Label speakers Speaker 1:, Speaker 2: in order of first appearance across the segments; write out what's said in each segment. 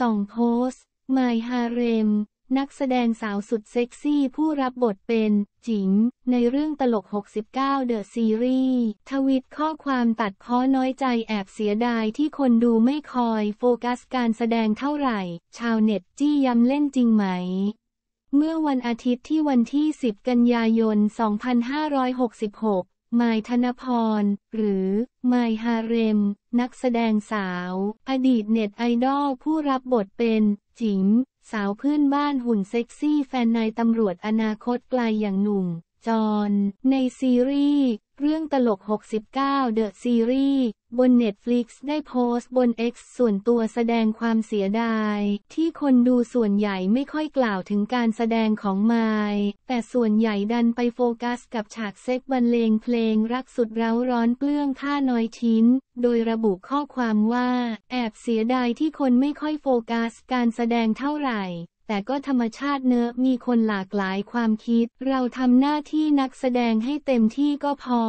Speaker 1: ส่องโพสไมฮาเรม นักแสดงสาวสุดเซ็กซี่ผู้รับบทเป็น จิง ในเรื่องตลก 69 เดอะซีรีส์ทวิตข้อความตัดพ้อน้อยใจแอบเสียดายที่คนดูไม่คอยโฟกัสการแสดงเท่าไหร่ ชาวเน็ตจี้ย้ำเล่นจริงไหม เมื่อวันอาทิตย์ที่วันที่ 10 กันยายน 2566ไมธนพร หรือ ไมฮาเรม นักแสดงสาว อดีตเน็ตไอดอลผู้รับบทเป็น จิ๋มสาวเพื่อนบ้านหุ่นเซ็กซี่แฟนนายตำรวจอนาคตไกลอย่างหนุ่มจอนในซีรีส์เรื่องตลก 69 The Series บน Netflix ได้โพสต์บน X ส่วนตัวแสดงความเสียดาย ที่คนดูส่วนใหญ่ไม่ค่อยกล่าวถึงการแสดงของไมล์แต่ส่วนใหญ่ดันไปโฟกัสกับฉากเซ็กบรรเลงเพลงรักสุดเร้าร้อนเปลื้องท่าน้อยชิ้น โดยระบุข้อความว่า แอบเสียดายที่คนไม่ค่อยโฟกัสการแสดงเท่าไหร่แต่ก็ธรรมชาติเนื้อมีคนหลากหลายความคิด เราทำหน้าที่นักแสดงให้เต็มที่ก็พอ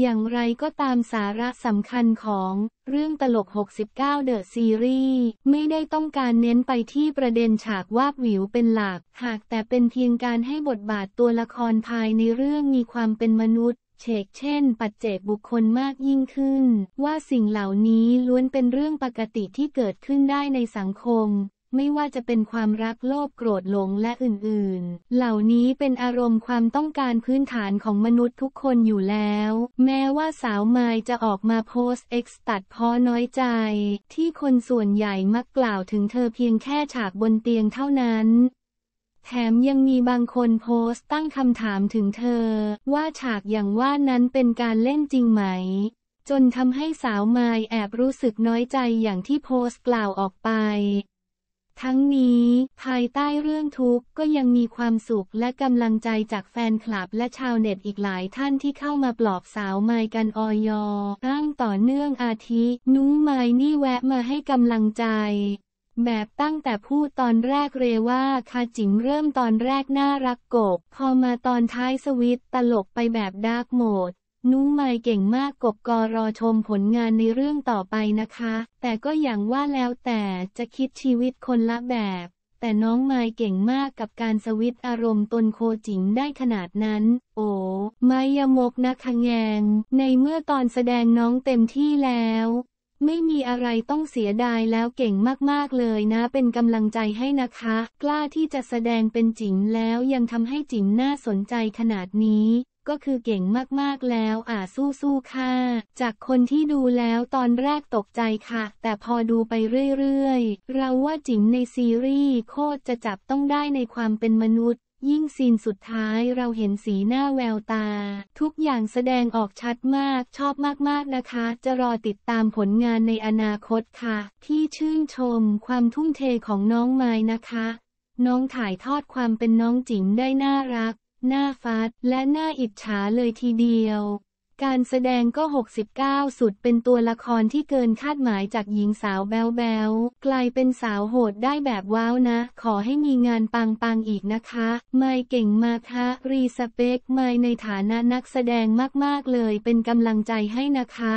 Speaker 1: อย่างไรก็ตามสาระสำคัญของเรื่องตลก 69ดอะซีรีส์ไม่ได้ต้องการเน้นไปที่ประเด็นฉากวาบหวิวเป็นหลักหากแต่เป็นเพียงการให้บทบาทตัวละครภายในเรื่องมีความเป็นมนุษย์เชกเช่น ปัจเจกบุคคลมากยิ่งขึ้น ว่าสิ่งเหล่านี้ล้วนเป็นเรื่องปกติที่เกิดขึ้นได้ในสังคมไม่ว่าจะเป็นความรักโลภโกรธหลงและอื่นๆ เหล่านี้เป็นอารมณ์ความต้องการพื้นฐานของมนุษย์ทุกคนอยู่แล้ว แม้ว่าสาวไมล์จะออกมาโพสเอ็กซ์ตัดพอน้อยใจ ที่คนส่วนใหญ่มักกล่าวถึงเธอเพียงแค่ฉากบนเตียงเท่านั้น แถมยังมีบางคนโพสต์ตั้งคำถามถึงเธอ ว่าฉากอย่างว่านั้นเป็นการเล่นจริงไหม จนทำให้สาวไมล์แอบรู้สึกน้อยใจอย่างที่โพสต์กล่าวออกไปทั้งนี้ ภายใต้เรื่องทุกข์ก็ยังมีความสุขและกำลังใจจากแฟนคลับและชาวเน็ตอีกหลายท่านที่เข้ามาปลอบสาวไมกันออยอ้างต่อเนื่องอาทินุ้งไมนี่แวะมาให้กำลังใจ แบบตั้งแต่พูดตอนแรกเรว่าคาจิ๋งเริ่มตอนแรกน่ารักกบพอมาตอนท้ายสวิตตลกไปแบบดาร์กโหมดนุ้งไมเก่งมากกบกอรอชมผลงานในเรื่องต่อไปนะคะ แต่ก็อย่างว่าแล้วแต่จะคิดชีวิตคนละแบบ แต่น้องไมเก่งมากกับการสวิตอารมณ์ตนโคจิงได้ขนาดนั้น โอ้ไมยมกนะคะแงงในเมื่อตอนแสดงน้องเต็มที่แล้ว ไม่มีอะไรต้องเสียดายแล้วเก่งมากๆเลยนะเป็นกำลังใจให้นะคะ กล้าที่จะแสดงเป็นจิ๋งแล้วยังทำให้จิ๋งน่าสนใจขนาดนี้ก็คือเก่งมาก ๆ แล้วอ่าสู้สู้ค่ะ จากคนที่ดูแล้วตอนแรกตกใจค่ะ แต่พอดูไปเรื่อย ๆ เราว่าจิ๋มในซีรีส์ โคตรจะจับต้องได้ในความเป็นมนุษย์ ยิ่งซีนสุดท้ายเราเห็นสีหน้าแววตา ทุกอย่างแสดงออกชัดมากชอบมากๆนะคะ จะรอติดตามผลงานในอนาคตค่ะ ที่ชื่นชมความทุ่มเทของน้องไม้นะคะ น้องถ่ายทอดความเป็นน้องจิ๋มได้น่ารักหน้าฟัด และหน้าอิจฉาเลยทีเดียว การแสดงก็ 69 สุดเป็นตัวละครที่เกินคาดหมายจากหญิงสาวแบวๆกลายเป็นสาวโหดได้แบบว้าวนะ ขอให้มีงานปังๆอีกนะคะ ไม่เก่งมาคะ รีสเปคไม่ในฐานะนักแสดงมาก ๆ เลยเป็นกำลังใจให้นะคะ